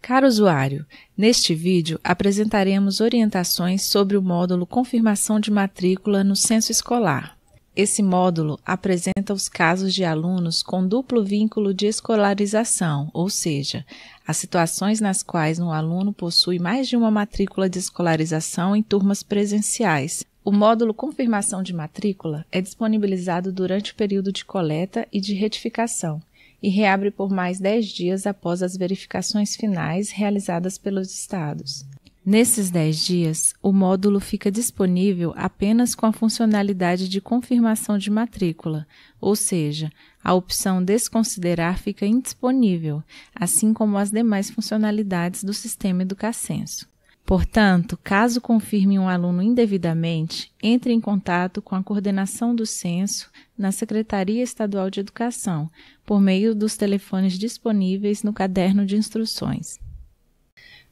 Caro usuário, neste vídeo apresentaremos orientações sobre o módulo Confirmação de Matrícula no Censo Escolar. Esse módulo apresenta os casos de alunos com duplo vínculo de escolarização, ou seja, as situações nas quais um aluno possui mais de uma matrícula de escolarização em turmas presenciais, o módulo Confirmação de Matrícula é disponibilizado durante o período de coleta e de retificação e reabre por mais 10 dias após as verificações finais realizadas pelos estados. Nesses 10 dias, o módulo fica disponível apenas com a funcionalidade de confirmação de matrícula, ou seja, a opção Desconsiderar fica indisponível, assim como as demais funcionalidades do sistema Educacenso. Portanto, caso confirme um aluno indevidamente, entre em contato com a coordenação do censo na Secretaria Estadual de Educação, por meio dos telefones disponíveis no caderno de instruções.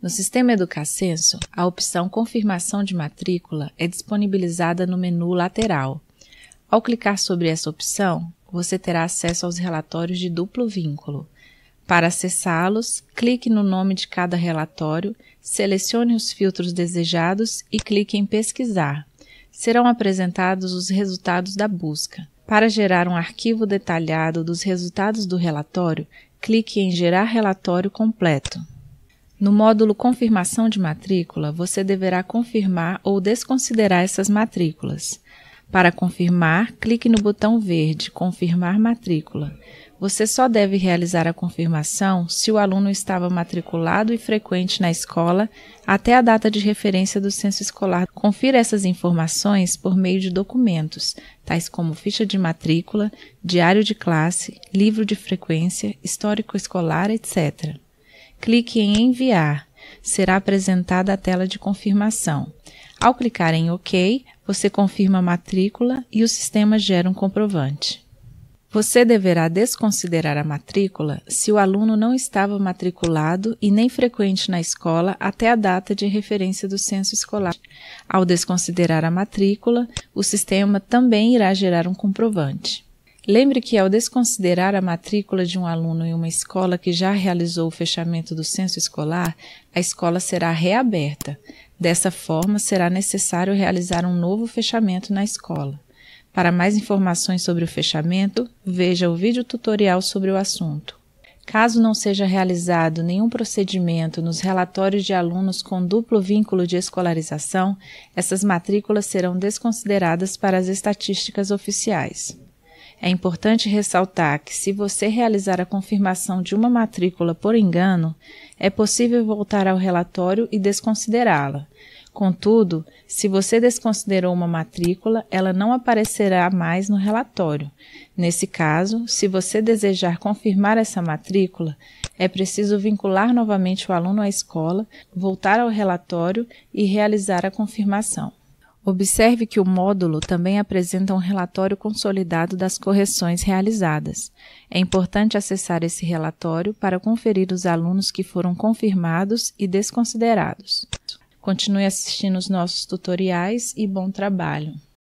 No sistema Educacenso, a opção Confirmação de matrícula é disponibilizada no menu lateral. Ao clicar sobre essa opção, você terá acesso aos relatórios de duplo vínculo. Para acessá-los, clique no nome de cada relatório, selecione os filtros desejados e clique em Pesquisar. Serão apresentados os resultados da busca. Para gerar um arquivo detalhado dos resultados do relatório, clique em Gerar relatório completo. No módulo Confirmação de matrícula, você deverá confirmar ou desconsiderar essas matrículas. Para confirmar, clique no botão verde Confirmar matrícula. Você só deve realizar a confirmação se o aluno estava matriculado e frequente na escola até a data de referência do censo escolar. Confira essas informações por meio de documentos, tais como ficha de matrícula, diário de classe, livro de frequência, histórico escolar, etc. Clique em Enviar. Será apresentada a tela de confirmação. Ao clicar em OK, você confirma a matrícula e o sistema gera um comprovante. Você deverá desconsiderar a matrícula se o aluno não estava matriculado e nem frequente na escola até a data de referência do censo escolar. Ao desconsiderar a matrícula, o sistema também irá gerar um comprovante. Lembre que, ao desconsiderar a matrícula de um aluno em uma escola que já realizou o fechamento do censo escolar, a escola será reaberta. Dessa forma, será necessário realizar um novo fechamento na escola. Para mais informações sobre o fechamento, veja o vídeo tutorial sobre o assunto. Caso não seja realizado nenhum procedimento nos relatórios de alunos com duplo vínculo de escolarização, essas matrículas serão desconsideradas para as estatísticas oficiais. É importante ressaltar que, se você realizar a confirmação de uma matrícula por engano, é possível voltar ao relatório e desconsiderá-la, Contudo, se você desconsiderou uma matrícula, ela não aparecerá mais no relatório. Nesse caso, se você desejar confirmar essa matrícula, é preciso vincular novamente o aluno à escola, voltar ao relatório e realizar a confirmação. Observe que o módulo também apresenta um relatório consolidado das correções realizadas. É importante acessar esse relatório para conferir os alunos que foram confirmados e desconsiderados. Continue assistindo os nossos tutoriais e bom trabalho!